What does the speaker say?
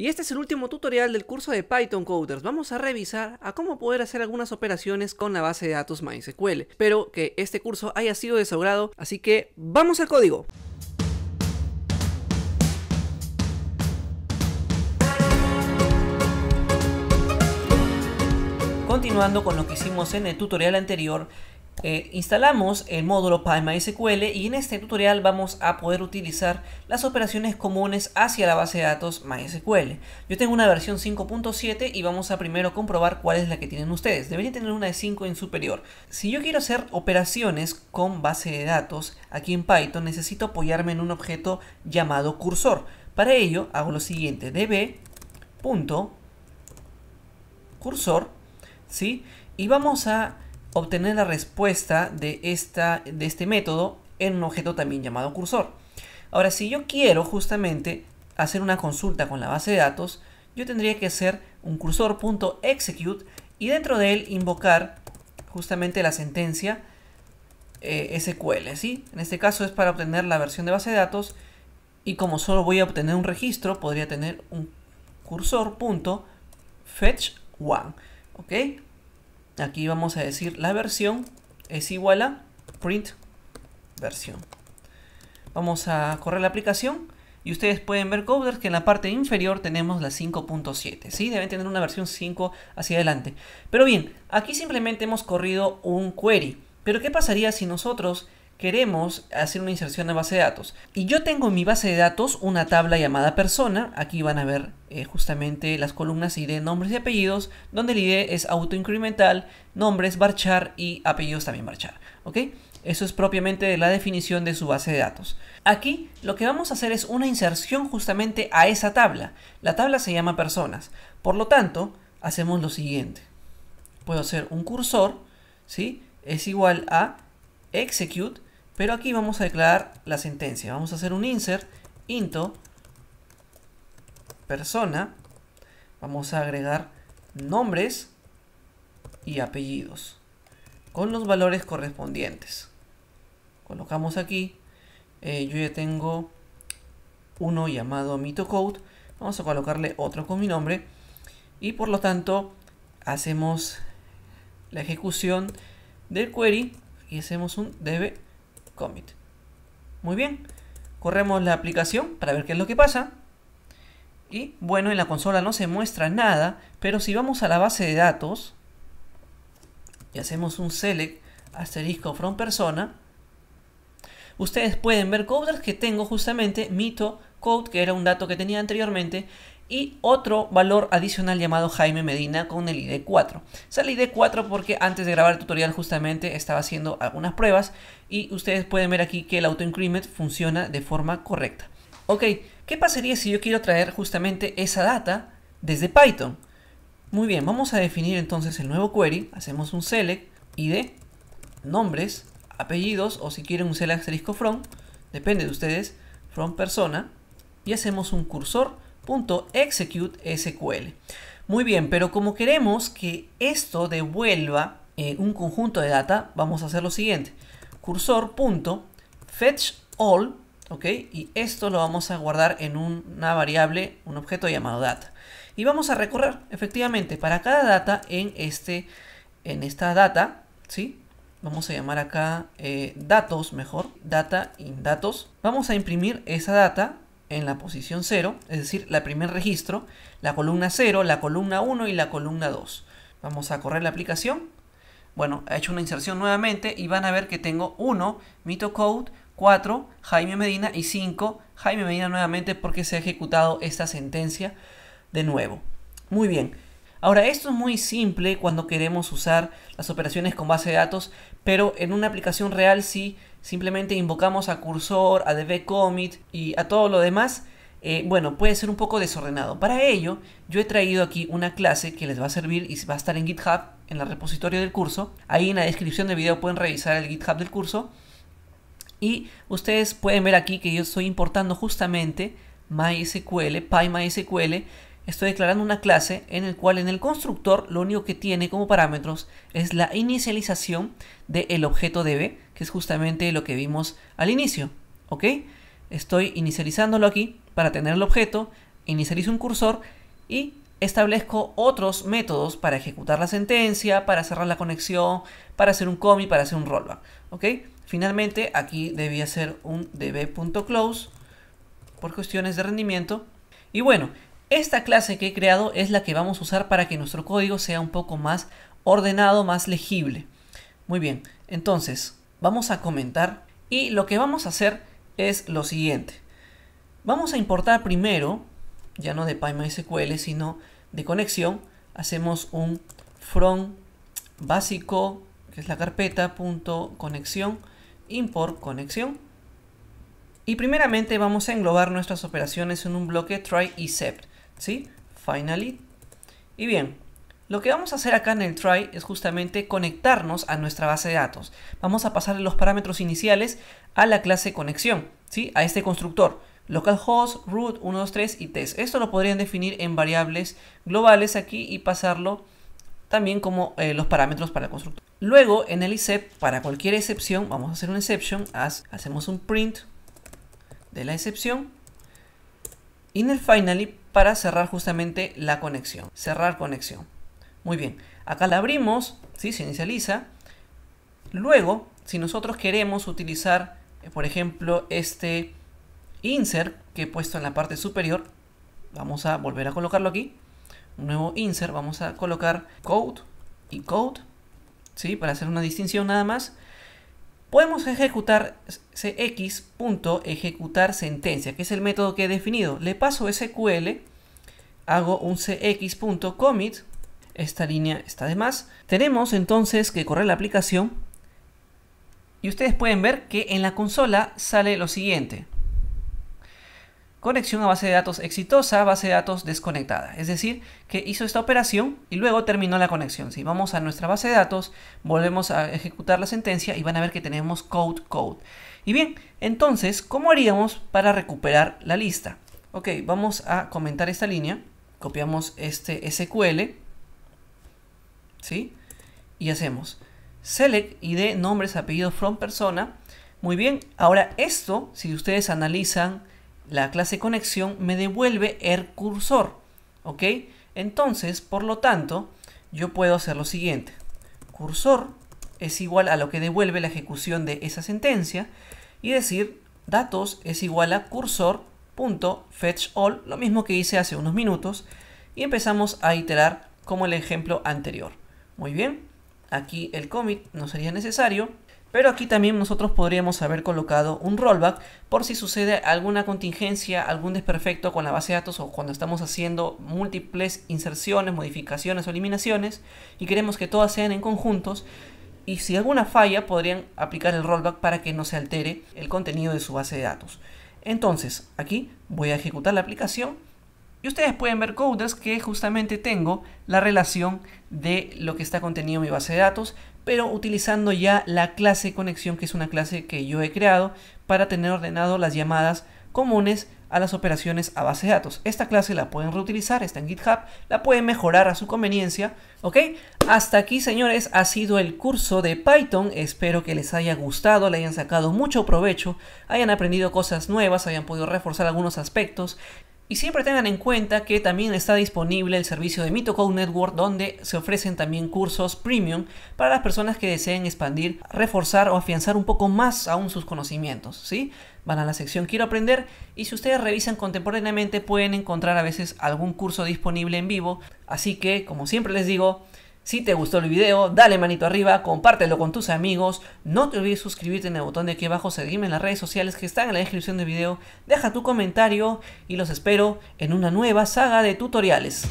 Y este es el último tutorial del curso de Python Coders. Vamos a revisar a cómo poder hacer algunas operaciones con la base de datos MySQL. Espero que este curso haya sido de así que ¡vamos al código! Continuando con lo que hicimos en el tutorial anterior, eh, instalamos el módulo PyMySQL y en este tutorial vamos a poder utilizar las operaciones comunes hacia la base de datos MySQL. Yo tengo una versión 5.7 y vamos a primero comprobar cuál es la que tienen ustedes. Deberían tener una de 5 en superior. Si yo quiero hacer operaciones con base de datos aquí en Python necesito apoyarme en un objeto llamado cursor. Para ello hago lo siguiente, db.cursor, ¿sí? Y vamos a obtener la respuesta de, esta, de este método en un objeto también llamado cursor. Ahora, si yo quiero justamente hacer una consulta con la base de datos, yo tendría que hacer un cursor.execute y dentro de él invocar justamente la sentencia eh, SQL, En este caso es para obtener la versión de base de datos y como solo voy a obtener un registro, podría tener un cursor.fetch1, ¿ok? Aquí vamos a decir la versión es igual a print versión. Vamos a correr la aplicación y ustedes pueden ver coders que en la parte inferior tenemos la 5.7, ¿sí? Deben tener una versión 5 hacia adelante. Pero bien, aquí simplemente hemos corrido un query. Pero ¿qué pasaría si nosotros queremos hacer una inserción a base de datos. Y yo tengo en mi base de datos una tabla llamada persona. Aquí van a ver eh, justamente las columnas ID, nombres y apellidos, donde el ID es autoincremental, nombres barchar y apellidos también barchar. ¿Ok? Eso es propiamente la definición de su base de datos. Aquí lo que vamos a hacer es una inserción justamente a esa tabla. La tabla se llama personas. Por lo tanto, hacemos lo siguiente. Puedo hacer un cursor, ¿sí? Es igual a execute pero aquí vamos a declarar la sentencia. Vamos a hacer un insert, into, persona. Vamos a agregar nombres y apellidos con los valores correspondientes. Colocamos aquí. Eh, yo ya tengo uno llamado mitocode. Vamos a colocarle otro con mi nombre. Y por lo tanto hacemos la ejecución del query y hacemos un debe commit. Muy bien, corremos la aplicación para ver qué es lo que pasa. Y bueno, en la consola no se muestra nada, pero si vamos a la base de datos y hacemos un select asterisco from persona, ustedes pueden ver coders que tengo justamente, mito, code, que era un dato que tenía anteriormente, y otro valor adicional llamado Jaime Medina con el ID 4. Sale ID 4 porque antes de grabar el tutorial justamente estaba haciendo algunas pruebas y ustedes pueden ver aquí que el auto increment funciona de forma correcta. Ok, ¿qué pasaría si yo quiero traer justamente esa data desde Python? Muy bien, vamos a definir entonces el nuevo query, hacemos un select ID, nombres, apellidos o si quieren un select asterisco from, depende de ustedes, from persona y hacemos un cursor .execute SQL. Muy bien, pero como queremos que esto devuelva eh, un conjunto de data, vamos a hacer lo siguiente. fetch all, ¿ok? Y esto lo vamos a guardar en una variable, un objeto llamado data. Y vamos a recorrer, efectivamente, para cada data en, este, en esta data, ¿sí? Vamos a llamar acá eh, datos, mejor, data in datos. Vamos a imprimir esa data en la posición 0, es decir, la primer registro, la columna 0, la columna 1 y la columna 2. Vamos a correr la aplicación. Bueno, ha hecho una inserción nuevamente y van a ver que tengo 1, Mito Code, 4, Jaime Medina y 5, Jaime Medina nuevamente porque se ha ejecutado esta sentencia de nuevo. Muy bien. Ahora, esto es muy simple cuando queremos usar las operaciones con base de datos pero en una aplicación real si simplemente invocamos a cursor, a db commit y a todo lo demás, eh, bueno, puede ser un poco desordenado. Para ello, yo he traído aquí una clase que les va a servir y va a estar en GitHub, en el repositorio del curso. Ahí en la descripción del video pueden revisar el GitHub del curso. Y ustedes pueden ver aquí que yo estoy importando justamente MySQL, PyMySQL, estoy declarando una clase en el cual en el constructor lo único que tiene como parámetros es la inicialización del objeto db, que es justamente lo que vimos al inicio. ¿Ok? Estoy inicializándolo aquí para tener el objeto, inicializo un cursor y establezco otros métodos para ejecutar la sentencia, para cerrar la conexión, para hacer un commit, para hacer un rollback. ¿Ok? Finalmente, aquí debía ser un db.close por cuestiones de rendimiento. Y bueno, esta clase que he creado es la que vamos a usar para que nuestro código sea un poco más ordenado, más legible. Muy bien, entonces vamos a comentar y lo que vamos a hacer es lo siguiente. Vamos a importar primero, ya no de PyMySQL, sino de conexión, hacemos un from básico, que es la carpeta, punto, conexión, import conexión. Y primeramente vamos a englobar nuestras operaciones en un bloque try y set. ¿sí? Finally. Y bien, lo que vamos a hacer acá en el try es justamente conectarnos a nuestra base de datos. Vamos a pasar los parámetros iniciales a la clase conexión, ¿sí? A este constructor. Localhost, root, 2, 3 y test. Esto lo podrían definir en variables globales aquí y pasarlo también como eh, los parámetros para el constructor. Luego en el ISEP, para cualquier excepción, vamos a hacer un exception, hacemos un print de la excepción. Y en el finally para cerrar justamente la conexión. Cerrar conexión. Muy bien, acá la abrimos, ¿sí? se inicializa. Luego, si nosotros queremos utilizar, eh, por ejemplo, este insert que he puesto en la parte superior, vamos a volver a colocarlo aquí. Un nuevo insert, vamos a colocar code y code, ¿sí? para hacer una distinción nada más podemos ejecutar cx.ejecutar sentencia, que es el método que he definido. Le paso SQL, hago un cx.commit, esta línea está de más. Tenemos entonces que correr la aplicación y ustedes pueden ver que en la consola sale lo siguiente conexión a base de datos exitosa, base de datos desconectada. Es decir, que hizo esta operación y luego terminó la conexión. Si vamos a nuestra base de datos, volvemos a ejecutar la sentencia y van a ver que tenemos code code. Y bien, entonces, ¿cómo haríamos para recuperar la lista? Ok, vamos a comentar esta línea, copiamos este SQL, ¿sí? Y hacemos select id nombres, apellidos from persona. Muy bien, ahora esto, si ustedes analizan la clase conexión me devuelve el cursor. ¿Ok? Entonces, por lo tanto, yo puedo hacer lo siguiente. Cursor es igual a lo que devuelve la ejecución de esa sentencia y decir datos es igual a cursor.fetchAll, lo mismo que hice hace unos minutos, y empezamos a iterar como el ejemplo anterior. Muy bien, aquí el commit no sería necesario, pero aquí también nosotros podríamos haber colocado un rollback por si sucede alguna contingencia, algún desperfecto con la base de datos o cuando estamos haciendo múltiples inserciones, modificaciones o eliminaciones y queremos que todas sean en conjuntos. Y si alguna falla podrían aplicar el rollback para que no se altere el contenido de su base de datos. Entonces, aquí voy a ejecutar la aplicación y ustedes pueden ver coders que justamente tengo la relación de lo que está contenido en mi base de datos pero utilizando ya la clase conexión, que es una clase que yo he creado para tener ordenado las llamadas comunes a las operaciones a base de datos. Esta clase la pueden reutilizar, está en GitHub, la pueden mejorar a su conveniencia, ¿ok? Hasta aquí, señores, ha sido el curso de Python. Espero que les haya gustado, le hayan sacado mucho provecho, hayan aprendido cosas nuevas, hayan podido reforzar algunos aspectos y siempre tengan en cuenta que también está disponible el servicio de MitoCode Network donde se ofrecen también cursos premium para las personas que deseen expandir, reforzar o afianzar un poco más aún sus conocimientos, ¿sí? Van a la sección Quiero aprender y si ustedes revisan contemporáneamente pueden encontrar a veces algún curso disponible en vivo, así que como siempre les digo, si te gustó el video, dale manito arriba, compártelo con tus amigos, no te olvides suscribirte en el botón de aquí abajo, seguirme en las redes sociales que están en la descripción del video, deja tu comentario y los espero en una nueva saga de tutoriales.